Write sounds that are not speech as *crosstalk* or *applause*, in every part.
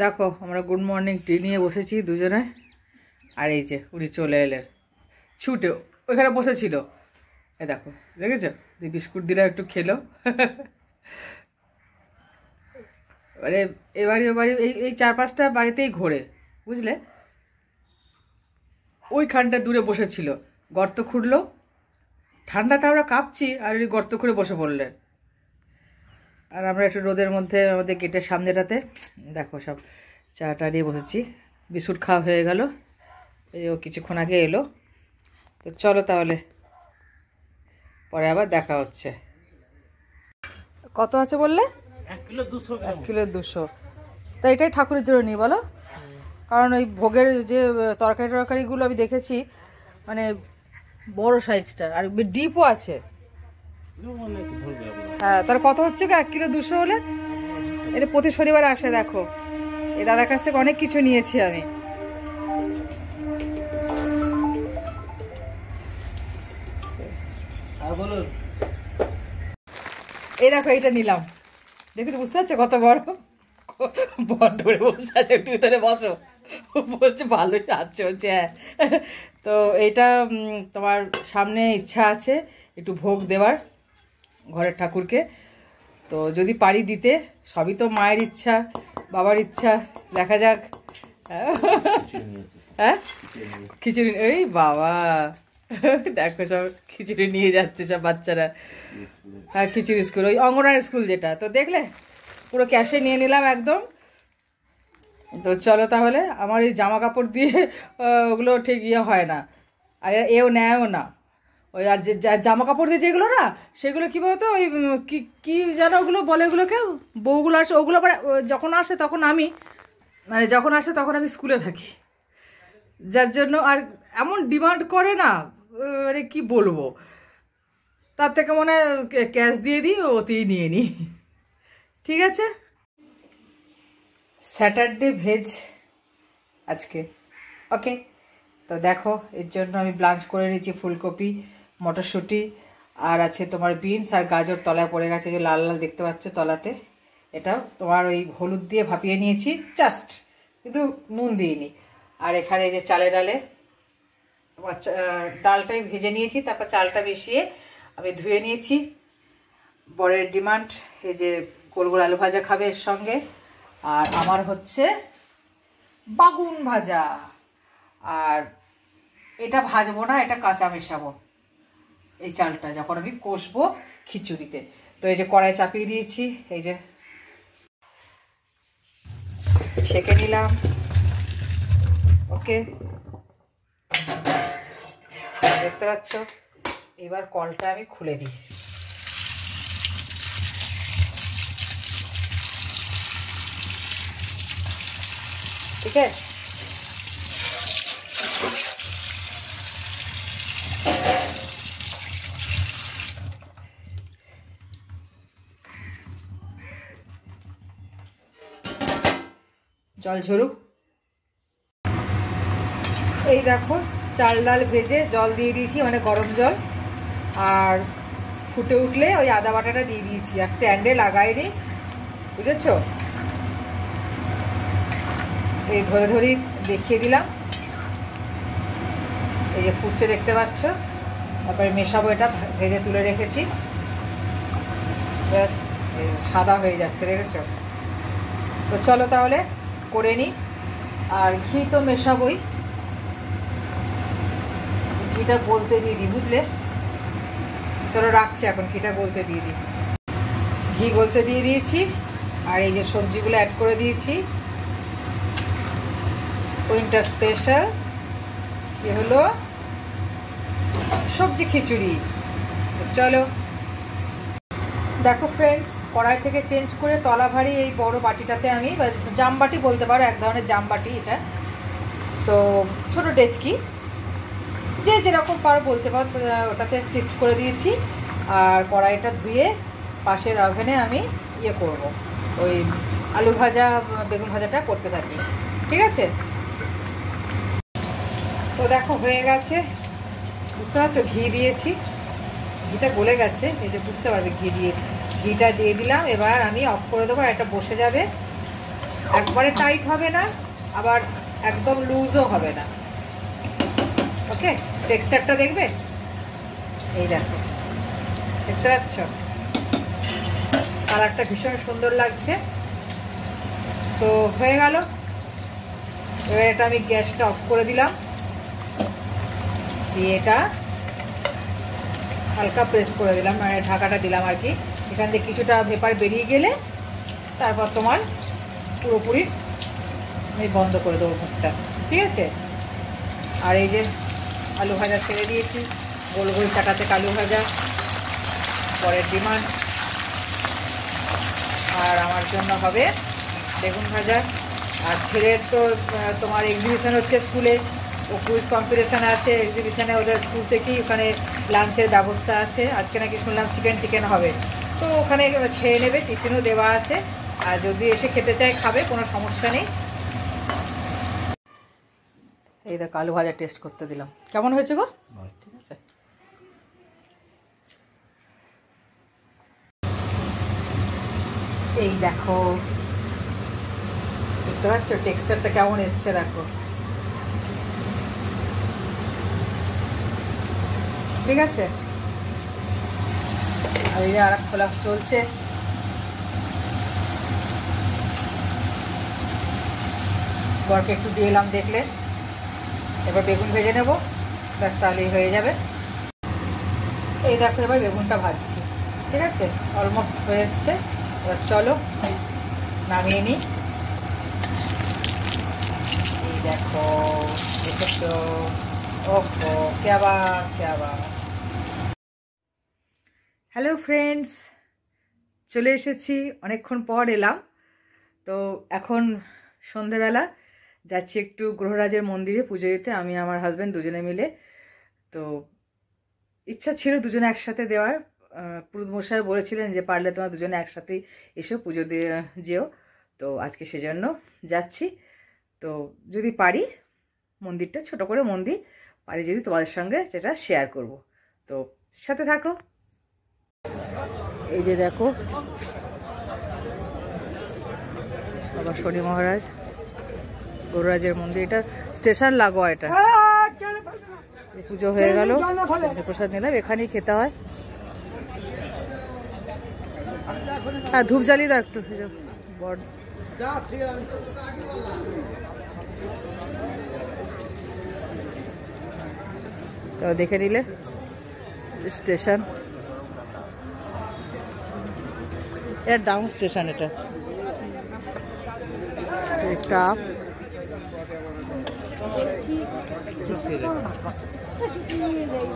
দেখো আমরা good morning টি নিয়ে বসেছি দুজনে আর এই যে উনি চলে এলেন ছুটে ওইখানে বসেছিল এ দেখো দেখেছো যে বিস্কুট দিলে একটু খেলো মানে এবারে এবারে এই এই চার পাঁচটা বাড়িতেই ঘোরে বুঝলে ওইখানটা দূরে বসেছিল গর্ত খুঁড়লো ঠান্ডাতে আমরা কাঁপছি আর ওই গর্ত খুঁড়ে বসে পড়লেন আর আমরা একটু রোদের মধ্যে আমাদের গেটের সামনেটাতে দেখো সব চাটা নিয়ে বসেছি বিস্কুট খাওয়া হয়ে গেল ও কিছুক্ষণ আগে এলো তো চলো তাহলে পরে আবার দেখা হচ্ছে কত আছে বললে এক কিলো দুশো তা এটাই ঠাকুরের জন্য নিই বলো কারণ ওই ভোগের যে তরকারি টরকারিগুলো আমি দেখেছি মানে বড় সাইজটা আর ডিপও আছে হ্যাঁ তাহলে কত হচ্ছে এক কিলো দুশো হলে এটা প্রতি শনিবার আসে দেখো এ দাদার কাছ থেকে অনেক কিছু নিয়েছি আমি এই দেখো এইটা নিলাম দেখি তো বুঝতে পারছো কত বড় বড় ধরে বসে আছে একটু ভিতরে বসো বলছে ভালোই আছে বলছে হ্যাঁ। তো এটা তোমার সামনে ইচ্ছা আছে একটু ভোগ দেওয়ার ঘরের ঠাকুরকে তো যদি পারি দিতে সবই তো মায়ের ইচ্ছা বাবার ইচ্ছা দেখা যাক হ্যাঁ খিচুড়ি এই বাবা দেখো সব খিচুড়ি নিয়ে যাচ্ছে সব বাচ্চারা হ্যাঁ খিচুড়ি স্কুল ওই অঙ্গনার স্কুল যেটা তো দেখলে পুরো ক্যাশে নিয়ে নিলাম একদম তো চলো তাহলে আমার এই জামা কাপড় দিয়ে ওগুলো ঠিক ইয়ে হয় না আর এও নেয়ও না ওই আর যে জামা কাপড় দিয়ে যেগুলো না সেগুলো কী বলতো ওই কী কী যেন ওগুলো বলে ওগুলোকে বউগুলো আসে ওগুলো আবার যখন আসে তখন আমি মানে যখন আসে তখন আমি স্কুলে থাকি যার জন্য আর এমন ডিমান্ড করে না মানে কি বলবো তার থেকে মনে হয় ক্যাশ দিয়ে দিই ওতেই নিয়ে নিই ঠিক আছে স্যাটারডে ভেজ আজকে ওকে তো দেখো এর জন্য আমি ব্লাঞ্চ করে নিয়েছি ফুলকপি মটরশুঁটি আর আছে তোমার বিনস আর গাজর তলায় পড়ে গেছে যে লাল লাল দেখতে পাচ্ছ তলাতে এটা তোমার ওই হলুদ দিয়ে ভাপিয়ে নিয়েছি জাস্ট কিন্তু নুন দিইনি আর এখানে যে চালে ডালে তোমার ডালটাই ভেজে নিয়েছি তারপর চালটা মিশিয়ে আমি ধুয়ে নিয়েছি বরের ডিমান্ড এই যে গোল গোল আলু ভাজা খাবে এর সঙ্গে আর আমার হচ্ছে বাগুন ভাজা আর এটা ভাজবো না এটা কাঁচা মেশাবো এই চালটা যখন আমি কষবো খিচুড়িতে তো এই যে কড়াই চাপিয়ে দিয়েছি এই যে ছেঁকে নিলাম ওকে দেখতে পাচ্ছ এবার কলটা আমি খুলে দিই ঠিক আছে জল ঝরুক এই দেখো চাল ডাল ভেজে জল দিয়ে দিয়েছি মানে গরম জল আর ফুটে উঠলে ওই আদা বাটাটা দিয়ে দিয়েছি আর স্ট্যান্ডে নি বুঝেছ এই ধরে ধরেই দেখিয়ে দিলাম এই যে ফুটছে দেখতে পাচ্ছ তারপরে মেশাবো এটা ভেজে তুলে রেখেছি ব্যাস সাদা হয়ে যাচ্ছে দেখেছ তো চলো তাহলে করে নিই আর ঘি তো মেশাবই ঘিটা গলতে দিয়ে দিই বুঝলে চলো রাখছি এখন ঘিটা গলতে দিয়ে দিই ঘি গলতে দিয়ে দিয়েছি আর এই যে সবজিগুলো অ্যাড করে দিয়েছি উইন্টার স্পেশাল এ হলো সবজি খিচুড়ি চলো দেখো ফ্রেন্ডস কড়াই থেকে চেঞ্জ করে তলা ভারী এই বড় বাটিটাতে আমি জামবাটি বলতে পারো এক ধরনের জামবাটি এটা তো ছোট ডেচকি যে যেরকম পারো বলতে পারো ওটাতে শিফট করে দিয়েছি আর কড়াইটা ধুয়ে পাশের ওভেনে আমি ইয়ে করব ওই আলু ভাজা বেগুন ভাজাটা করতে থাকি ঠিক আছে তো দেখো হয়ে গেছে বুঝতে পারছো ঘি দিয়েছি ঘিটা গলে গেছে এই যে বুঝতে পারবে ঘি দিয়েছি ঘিটা দিয়ে দিলাম এবার আমি অফ করে দেবো এটা বসে যাবে একবারে টাইট হবে না আবার একদম লুজও হবে না ওকে টেক্সচারটা দেখবে এই দেখো দেখতে পাচ্ছ কালারটা ভীষণ সুন্দর লাগছে তো হয়ে গেল এবার এটা আমি গ্যাসটা অফ করে দিলাম দিয়ে এটা হালকা প্রেস করে দিলাম মানে ঢাকাটা দিলাম আর কি এখান থেকে কিছুটা ভেপার বেরিয়ে গেলে তারপর তোমার পুরোপুরি আমি বন্ধ করে দেবো মুখটা ঠিক আছে আর এই যে আলু ভাজা ছেড়ে দিয়েছি গোল গোল চাটাতে আলু ভাজা পরের ডিমান্ড আর আমার জন্য হবে বেগুন ভাজা আর ছেলের তো তোমার এক্সিবিশান হচ্ছে স্কুলে ও কুইজ কম্পিটিশান আছে এক্সিবিশানে ওদের স্কুল থেকেই ওখানে লাঞ্চের ব্যবস্থা আছে আজকে নাকি শুনলাম চিকেন টিকেন হবে তো ওখানে খেয়ে নেবে টিফিনও দেওয়া আছে আর যদি এসে খেতে চায় খাবে কোনো সমস্যা নেই এই দেখো আলু ভাজা টেস্ট করতে দিলাম কেমন হয়েছে গো ঠিক আছে এই দেখো দেখতে পাচ্ছ টেক্সচারটা কেমন এসছে দেখো ঠিক আছে আর এই খোলা চলছে বরকে একটু দিয়ে এলাম দেখলে এবার বেগুন ভেজে নেব ব্যাস তাহলেই হয়ে যাবে এই দেখো এবার বেগুনটা ভাজছি ঠিক আছে অলমোস্ট হয়ে এসছে এবার চলো নামিয়ে নিই এই দেখো দেখেছ ওহো কে আবার কে আবার হ্যালো ফ্রেন্ডস চলে এসেছি অনেকক্ষণ পর এলাম তো এখন সন্ধেবেলা যাচ্ছি একটু গ্রহরাজের মন্দিরে পুজো দিতে আমি আমার হাজব্যান্ড দুজনে মিলে তো ইচ্ছা ছিল দুজনে একসাথে দেওয়ার পুরুত মশাই বলেছিলেন যে পারলে তোমার দুজনে একসাথে এসে পুজো দিয়ে যেও তো আজকে সেজন্য যাচ্ছি তো যদি পারি মন্দিরটা ছোট করে মন্দির পারি যদি তোমাদের সঙ্গে সেটা শেয়ার করব তো সাথে থাকো এই যে দেখো বাবা শনি মহারাজ গৌরাজের মন্দির এটা স্টেশন লাগোয়া এটা পুজো হয়ে গেল প্রসাদ নিলাম এখানেই খেতে হয় হ্যাঁ ধূপ জালি দাও একটু দেখে নিলে স্টেশন এর ডাউন স্টেশন এটা একটা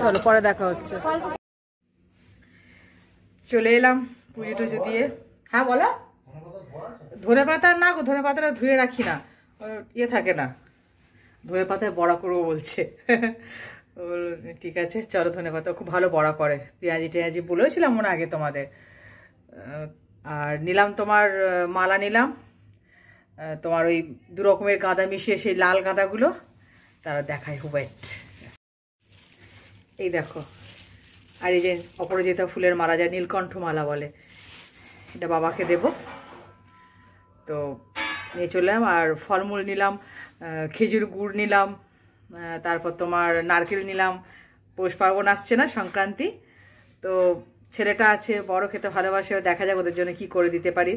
চলো পরে দেখা হচ্ছে চলে এলাম পুজো টুজো দিয়ে হ্যাঁ বলো ধনে পাতা না ধনে পাতাটা ধুয়ে রাখি না ইয়ে থাকে না ধনে পাতায় বড়া করবো বলছে ঠিক আছে চলো ধনে পাতা খুব ভালো বড়া করে পেঁয়াজি টেয়াজি বলেওছিলাম মনে আগে তোমাদের আর নিলাম তোমার মালা নিলাম তোমার ওই দু রকমের গাঁদা মিশিয়ে সেই লাল গাঁদাগুলো তারা দেখায় হোয়াইট এই দেখো আর এই যে অপরাজিতা ফুলের মালা যায় নীলকণ্ঠ মালা বলে এটা বাবাকে দেব তো নিয়ে চললাম আর ফলমূল নিলাম খেজুর গুড় নিলাম তারপর তোমার নারকেল নিলাম পৌষ পার্বণ আসছে না সংক্রান্তি তো ছেলেটা আছে বড় খেতে ভালোবাসে দেখা যাক ওদের জন্য কি করে দিতে পারি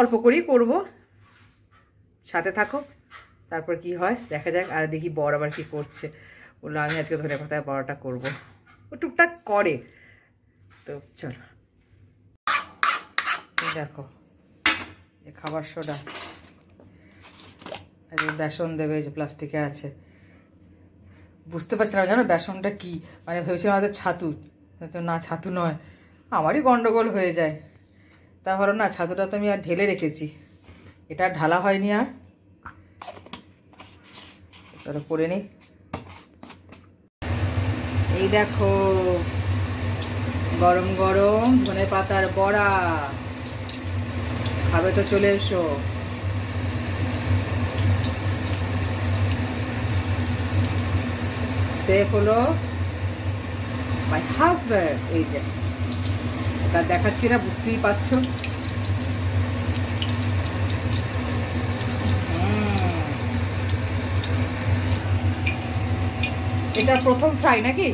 অল্প করেই করব সাথে থাকো তারপর কি হয় দেখা যাক আর দেখি বড় আবার কি করছে বললো আমি আজকে ধরে কথায় বড়টা করব ও টুকটাক করে তো চলো দেখো খাবার সোডা বেসন দেবে যে প্লাস্টিকে আছে বুঝতে পারছিলাম জানো বেসনটা কি মানে ভেবেছিলাম হয়তো ছাতু না ছাতু নয় আমারই গন্ডগোল হয়ে যায় ভালো না ছাতুটা তো আমি আর ঢেলে রেখেছি এটা ঢালা হয়নি আর চলো করে নিই এই দেখো গরম গরম ধনে পাতার বড়া খাবে তো চলে এসো সেফ হলো মাই হাজব্যান্ড এই যে তা দেখাচ্ছি না বুঝতেই পারছ এটা প্রথম ফ্রাই নাকি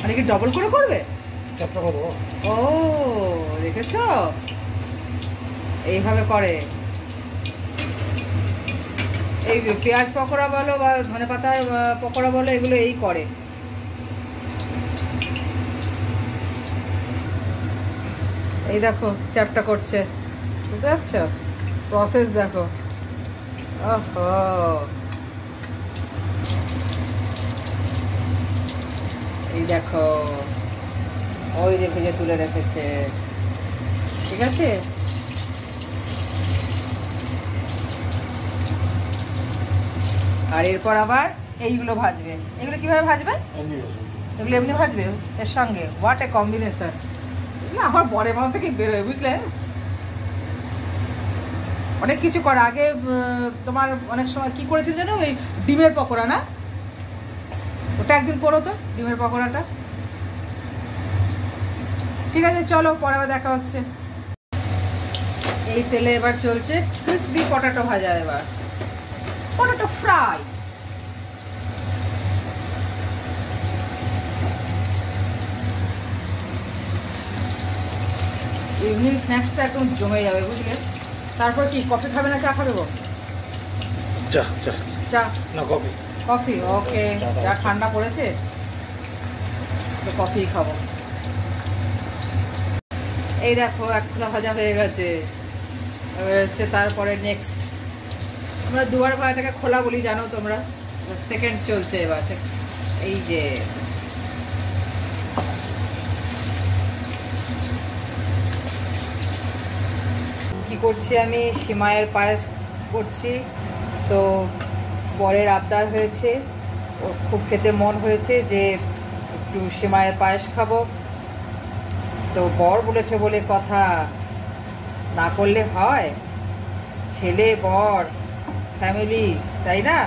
মানে কি ডবল করে করবে ও দেখেছ এইভাবে করে এই পেঁয়াজ পকোড়া বলো বা ধনে পাতার পকোড়া বলো এগুলো এই করে এই দেখো চ্যাপটা করছে বুঝতে পারছো প্রসেস দেখো এই দেখো ওই যে ভেজে তুলে রেখেছে ঠিক আছে আর এরপর আবার এইগুলো ভাজবে এগুলো কিভাবে ভাজবে এগুলো এমনি ভাজবে এর সঙ্গে হোয়াট এ কম্বিনেশন না আমার বরের মন থেকে বেরোয় বুঝলে অনেক কিছু করা আগে তোমার অনেক সময় কি করেছিল জানো ওই ডিমের পকোড়া না ওটা একদিন করো তো ডিমের পকোড়াটা ঠিক আছে চলো পরে দেখা হচ্ছে এই তেলে এবার চলছে ক্রিসপি পটাটো ভাজা এবার potato fry. ইভিনিং স্ন্যাক্সটা একদম জমে যাবে বুঝলে তারপর কি কফি খাবে না চা খাবে গো চা চা চা না কফি কফি ওকে চা ঠান্ডা পড়েছে তো কফি খাবো এই দেখো এক খোলা ভাজা হয়ে গেছে হচ্ছে তারপরে নেক্সট আমরা দুয়ার ভাড়াটাকে খোলা বলি জানো তোমরা সেকেন্ড চলছে এবার এই যে কি করছি আমি সীমায়ের পায়েস করছি তো বরের আবদার হয়েছে ও খুব খেতে মন হয়েছে যে একটু সীমায়ের পায়েস খাবো তো বর বলেছে বলে কথা না করলে হয় ছেলে বর ফ্যামিলি তাই না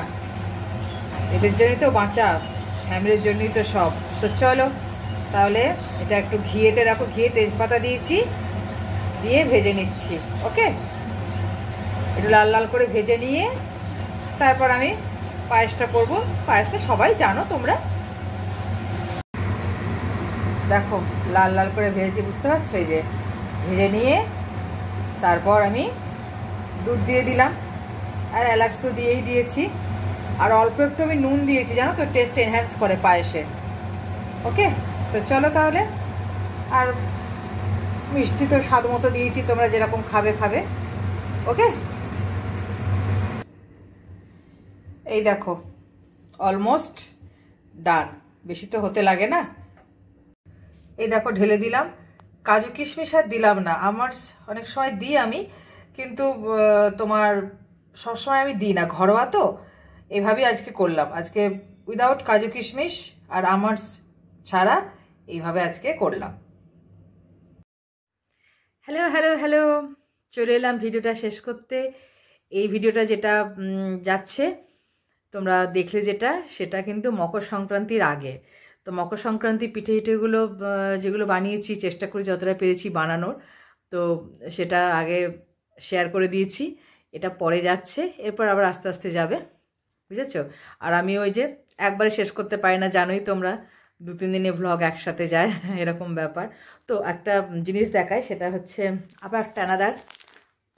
এদের জন্যই তো বাঁচা ফ্যামিলির জন্যই তো সব তো চলো তাহলে এটা একটু ঘিয়েতে দেখো ঘিয়ে তেজপাতা দিয়েছি দিয়ে ভেজে নিচ্ছি ওকে একটু লাল লাল করে ভেজে নিয়ে তারপর আমি পায়েসটা করব পায়েসটা সবাই জানো তোমরা দেখো লাল লাল করে ভেজেছি বুঝতে পারছো যে ভেজে নিয়ে তারপর আমি দুধ দিয়ে দিলাম আর এলাচ তো দিয়েই দিয়েছি আর অল্প একটু আমি নুন দিয়েছি জানো তো টেস্ট এনহ্যান্স করে পায়েসে ওকে তো চলো তাহলে আর মিষ্টি তো স্বাদ মতো দিয়েছি তোমরা যেরকম খাবে খাবে ওকে এই দেখো অলমোস্ট ডান বেশি তো হতে লাগে না এই দেখো ঢেলে দিলাম কাজু কিশমিশ আর দিলাম না আমার অনেক সময় দিই আমি কিন্তু তোমার সবসময় আমি দিই না ঘরোয়া তো এভাবেই আজকে করলাম আজকে উইদাউট কাজু কিশমিশ আর আমার ছাড়া এইভাবে আজকে করলাম হ্যালো হ্যালো হ্যালো চলে এলাম ভিডিওটা শেষ করতে এই ভিডিওটা যেটা যাচ্ছে তোমরা দেখলে যেটা সেটা কিন্তু মকর সংক্রান্তির আগে তো মকর সংক্রান্তি পিঠে পিঠেগুলো যেগুলো বানিয়েছি চেষ্টা করে যতটা পেরেছি বানানোর তো সেটা আগে শেয়ার করে দিয়েছি এটা পরে যাচ্ছে এরপর আবার আস্তে আস্তে যাবে বুঝেছ আর আমি ওই যে একবারে শেষ করতে পারি না জানোই তোমরা দু তিন দিনে ভ্লগ একসাথে যায় *laughs* এরকম ব্যাপার তো একটা জিনিস দেখায় সেটা হচ্ছে আবার একটা আনাদার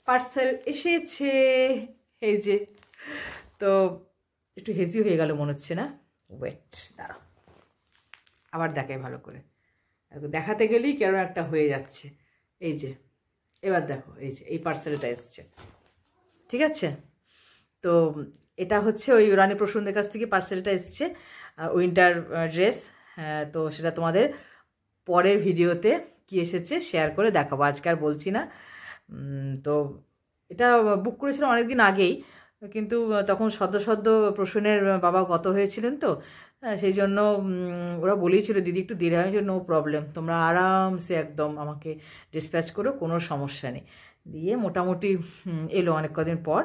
পার্সেল এসেছে এই যে তো একটু হেজি হয়ে গেল মনে হচ্ছে না ওয়েট দাঁড়াও আবার দেখায় ভালো করে দেখাতে গেলেই কেন একটা হয়ে যাচ্ছে এই যে এবার দেখো এই যে এই পার্সেলটা এসছে ঠিক আছে তো এটা হচ্ছে ওই রানী প্রসন্নদের কাছ থেকে পার্সেলটা এসছে উইন্টার ড্রেস তো সেটা তোমাদের পরের ভিডিওতে কি এসেছে শেয়ার করে দেখাবো আজকে আর বলছি না তো এটা বুক করেছিলাম অনেকদিন আগেই কিন্তু তখন সদ্য সদ্য প্রসূনের বাবা গত হয়েছিলেন তো হ্যাঁ, সেই জন্য ওরা বলেছিল দিদি একটু দেরি হয় নো প্রবলেম তোমরা আরামসে একদম আমাকে ডিসপ্যাচ করো কোনো সমস্যা নেই দিয়ে মোটামুটি এলো অনেক কদিন পর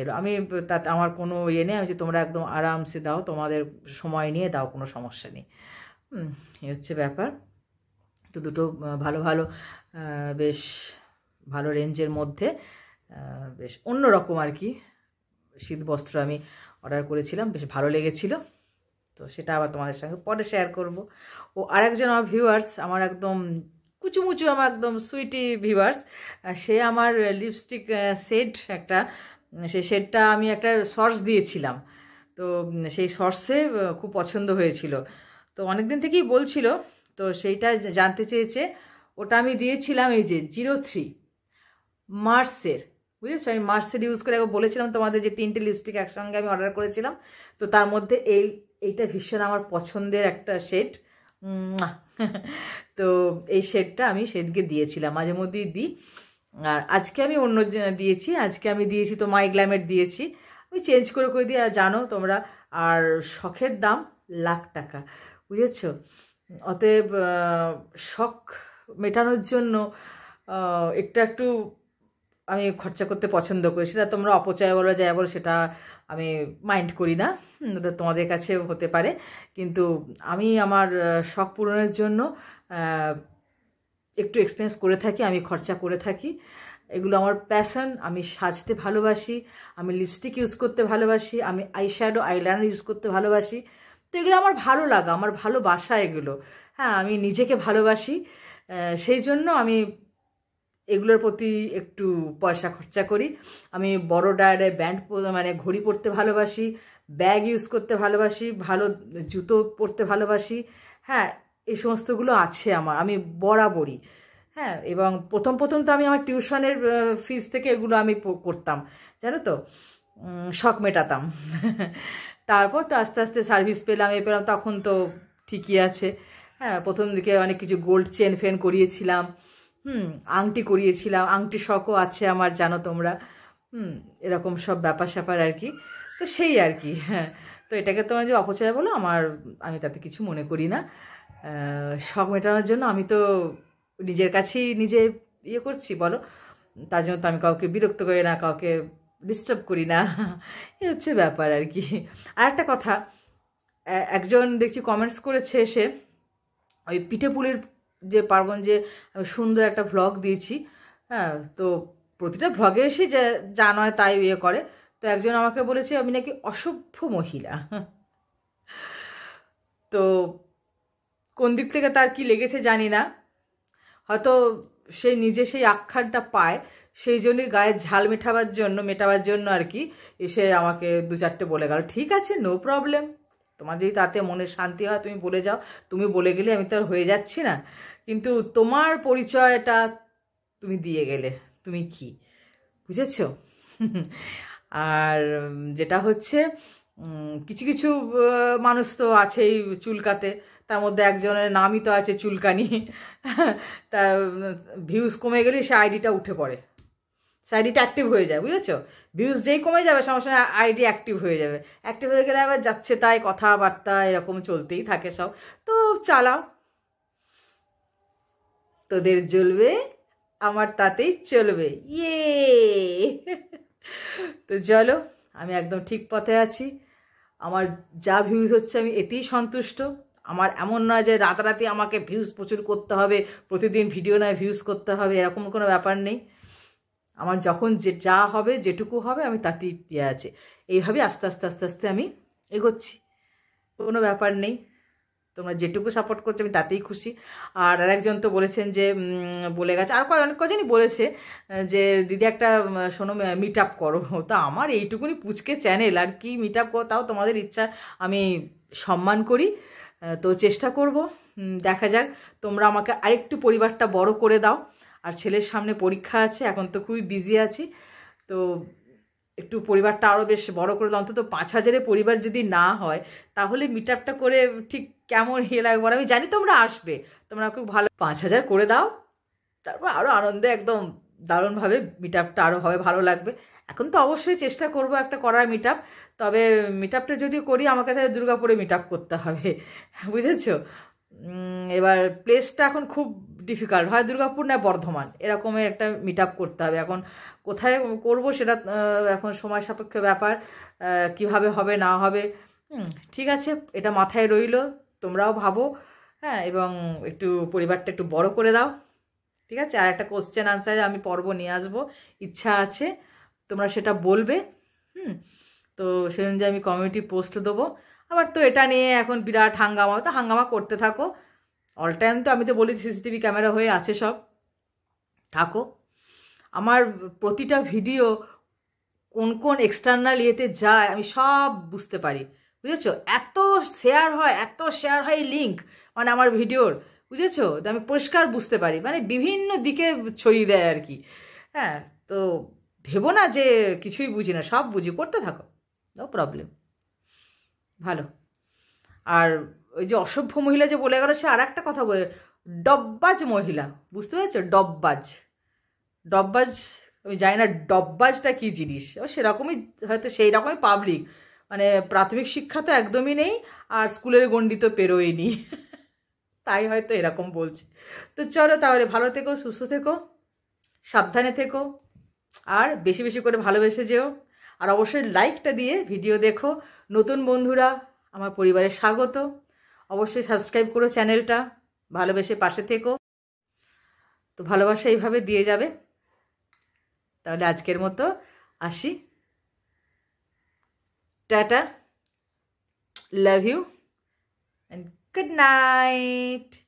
এলো আমি তাতে আমার কোনো ইয়ে নেই আমি যে তোমরা একদম আরামসে দাও তোমাদের সময় নিয়ে দাও কোনো সমস্যা নেই এ হচ্ছে ব্যাপার তো দুটো ভালো ভালো বেশ ভালো রেঞ্জের মধ্যে বেশ অন্য রকম আর কি শীত বস্ত্র আমি অর্ডার করেছিলাম বেশ ভালো লেগেছিলো তো সেটা আবার তোমাদের সঙ্গে পরে শেয়ার করব ও আরেকজন আমার ভিউয়ার্স আমার একদম কুচুমুচু আমার একদম সুইটি ভিউয়ার্স সে আমার লিপস্টিক সেট একটা সেই সেটটা আমি একটা সর্স দিয়েছিলাম তো সেই সর্সে খুব পছন্দ হয়েছিল তো অনেক দিন থেকেই বলছিল তো সেইটা জানতে চেয়েছে ওটা আমি দিয়েছিলাম এই যে জিরো থ্রি মার্সের বুঝেছো আমি মার্সের ইউজ করে বলেছিলাম তোমাদের যে তিনটে লিপস্টিক একসঙ্গে আমি অর্ডার করেছিলাম তো তার মধ্যে এই এইটা ভীষণ আমার পছন্দের একটা শেড *laughs* তো এই শেডটা আমি শেডকে দিয়েছিলাম মাঝে মধ্যেই দিই আর আজকে আমি অন্য দিয়েছি আজকে আমি দিয়েছি তো মাই গ্ল্যামেট দিয়েছি আমি চেঞ্জ করে করে দিই আর জানো তোমরা আর শখের দাম লাখ টাকা বুঝেছ অতএব শখ মেটানোর জন্য একটা একটু আমি খরচা করতে পছন্দ করি সেটা তোমরা অপচয় বলো যায় বলো সেটা আমি মাইন্ড করি না ওটা তোমাদের কাছে হতে পারে কিন্তু আমি আমার শখ পূরণের জন্য একটু এক্সপেন্স করে থাকি আমি খরচা করে থাকি এগুলো আমার প্যাশন আমি সাজতে ভালোবাসি আমি লিপস্টিক ইউজ করতে ভালোবাসি আমি আইশ্যাডো আইলাইনার ইউজ করতে ভালোবাসি তো এগুলো আমার ভালো লাগা আমার ভালোবাসা এগুলো হ্যাঁ আমি নিজেকে ভালোবাসি সেই জন্য আমি এগুলোর প্রতি একটু পয়সা খরচা করি আমি বড় ডায়ারে ব্যান্ড মানে ঘড়ি পরতে ভালোবাসি ব্যাগ ইউজ করতে ভালোবাসি ভালো জুতো পরতে ভালোবাসি হ্যাঁ এই সমস্তগুলো আছে আমার আমি বরাবরই হ্যাঁ এবং প্রথম প্রথম তো আমি আমার টিউশনের ফিস থেকে এগুলো আমি করতাম জানো তো শখ মেটাতাম *laughs* তারপর তো আস্তে আস্তে সার্ভিস পেলাম এ পেলাম তখন তো ঠিকই আছে হ্যাঁ প্রথম দিকে অনেক কিছু গোল্ড চেন ফেন করিয়েছিলাম হুম আংটি করিয়েছিলাম আংটি শখও আছে আমার জানো তোমরা হুম এরকম সব ব্যাপার স্যাপার আর কি তো সেই আর কি হ্যাঁ তো এটাকে তোমার যে অপচয় বলো আমার আমি তাতে কিছু মনে করি না শখ মেটানোর জন্য আমি তো নিজের কাছেই নিজে ইয়ে করছি বলো তার জন্য তো আমি কাউকে বিরক্ত করি না কাউকে ডিস্টার্ব করি না এ হচ্ছে ব্যাপার আর কি আর একটা কথা একজন দেখছি কমেন্টস করেছে এসে ওই পিঠে পুলির যে পার্বণ যে আমি সুন্দর একটা ভ্লগ দিয়েছি হ্যাঁ তো প্রতিটা ভ্লগে এসে যে যা নয় তাই ইয়ে করে তো একজন আমাকে বলেছে আমি নাকি অসভ্য মহিলা তো কোন দিক থেকে তার কি লেগেছে জানি না হয়তো সে নিজে সেই আখ্যানটা পায় সেই জন্যই গায়ের ঝাল মেটাবার জন্য মেটাবার জন্য আর কি এসে আমাকে দু চারটে বলে গেল ঠিক আছে নো প্রবলেম তোমার যদি তাতে মনের শান্তি হয় তুমি বলে যাও তুমি বলে গেলে আমি তো আর হয়ে যাচ্ছি না কিন্তু তোমার পরিচয়টা তুমি দিয়ে গেলে তুমি কি বুঝেছ আর যেটা হচ্ছে কিছু কিছু মানুষ তো আছেই চুলকাতে তার মধ্যে একজনের নামই তো আছে চুলকানি তা ভিউজ কমে গেলে সে আইডিটা উঠে পড়ে সে আইডিটা অ্যাক্টিভ হয়ে যায় বুঝেছো ভিউজ যেই কমে যাবে সঙ্গে সঙ্গে আইডি অ্যাক্টিভ হয়ে যাবে অ্যাক্টিভ হয়ে গেলে আবার যাচ্ছে তাই কথাবার্তা এরকম চলতেই থাকে সব তো চালাও তোদের জ্বলবে আমার তাতেই চলবে ইয়ে তো চলো আমি একদম ঠিক পথে আছি আমার যা ভিউজ হচ্ছে আমি এতেই সন্তুষ্ট আমার এমন নয় যে রাতারাতি আমাকে ভিউজ প্রচুর করতে হবে প্রতিদিন ভিডিও নয় ভিউজ করতে হবে এরকম কোনো ব্যাপার নেই আমার যখন যে যা হবে যেটুকু হবে আমি তাতেই দিয়ে আছে এইভাবে আস্তে আস্তে আস্তে আস্তে আমি এগোচ্ছি কোনো ব্যাপার নেই তোমরা যেটুকু সাপোর্ট করছো আমি তাতেই খুশি আর আরেকজন তো বলেছেন যে বলে গেছে আর অনেক কজনই বলেছে যে দিদি একটা শোনো মিট আপ করো *laughs* তো আমার এইটুকুনি পুচকে চ্যানেল আর কি মিট আপ করো তাও তোমাদের ইচ্ছা আমি সম্মান করি তো চেষ্টা করব দেখা যাক তোমরা আমাকে আরেকটু পরিবারটা বড় করে দাও আর ছেলের সামনে পরীক্ষা আছে এখন তো খুবই বিজি আছি তো একটু পরিবারটা আরও বেশ বড় করে দাও অন্তত পাঁচ হাজারের পরিবার যদি না হয় তাহলে মিট আপটা করে ঠিক কেমন হেল ইয়ে লাগবে আমি জানি তোমরা আসবে তোমরা খুব ভালো পাঁচ হাজার করে দাও তারপর আরও আনন্দে একদম দারুণভাবে মিট আপটা আরও হবে ভালো লাগবে এখন তো অবশ্যই চেষ্টা করব একটা করার মিট তবে মিট আপটা যদি করি আমাকে তাহলে দুর্গাপুরে মিট আপ করতে হবে বুঝেছ এবার প্লেসটা এখন খুব ডিফিকাল্ট হয় দুর্গাপুর না বর্ধমান এরকমের একটা মিট আপ করতে হবে এখন কোথায় করব সেটা এখন সময় সাপেক্ষ ব্যাপার কিভাবে হবে না হবে ঠিক আছে এটা মাথায় রইল তোমরাও ভাবো হ্যাঁ এবং একটু পরিবারটা একটু বড় করে দাও ঠিক আছে আর একটা কোশ্চেন আনসার আমি পর্ব নিয়ে আসবো ইচ্ছা আছে তোমরা সেটা বলবে হুম তো সেই অনুযায়ী আমি কমিউনিটি পোস্ট দেবো আবার তো এটা নিয়ে এখন বিরাট হাঙ্গামা তো হাঙ্গামা করতে থাকো অল টাইম তো আমি তো বলি সিসিটিভি ক্যামেরা হয়ে আছে সব থাকো আমার প্রতিটা ভিডিও কোন কোন এক্সটার্নাল ইয়েতে যায় আমি সব বুঝতে পারি বুঝেছো এত শেয়ার হয় এত শেয়ার হয় লিঙ্ক মানে আমার ভিডিওর বুঝেছো তো আমি পরিষ্কার বুঝতে পারি মানে বিভিন্ন দিকে ছড়িয়ে দেয় আর কি হ্যাঁ তো ভেবো না যে কিছুই বুঝি না সব বুঝি করতে থাকো নো প্রবলেম ভালো আর ওই যে অসভ্য মহিলা যে বলে গেল সে আর একটা কথা বলে ডব্বাজ মহিলা বুঝতে পেরেছো ডব্বাজ ডব্বাজ আমি জানি না ডব্বাজটা কী জিনিস ও সেরকমই হয়তো সেই রকমই পাবলিক মানে প্রাথমিক শিক্ষা তো একদমই নেই আর স্কুলের গণ্ডি তো পেরোয়নি *laughs* তাই হয়তো এরকম বলছি তো চলো তাহলে ভালো থেকো সুস্থ থেকো সাবধানে থেকো আর বেশি বেশি করে ভালোবেসে যেও আর অবশ্যই লাইকটা দিয়ে ভিডিও দেখো নতুন বন্ধুরা আমার পরিবারে স্বাগত অবশ্যই সাবস্ক্রাইব করো চ্যানেলটা ভালোবেসে পাশে থেকো তো ভালোবাসা এইভাবে দিয়ে যাবে তাহলে আজকের মতো আসি Tata. Love you and good night.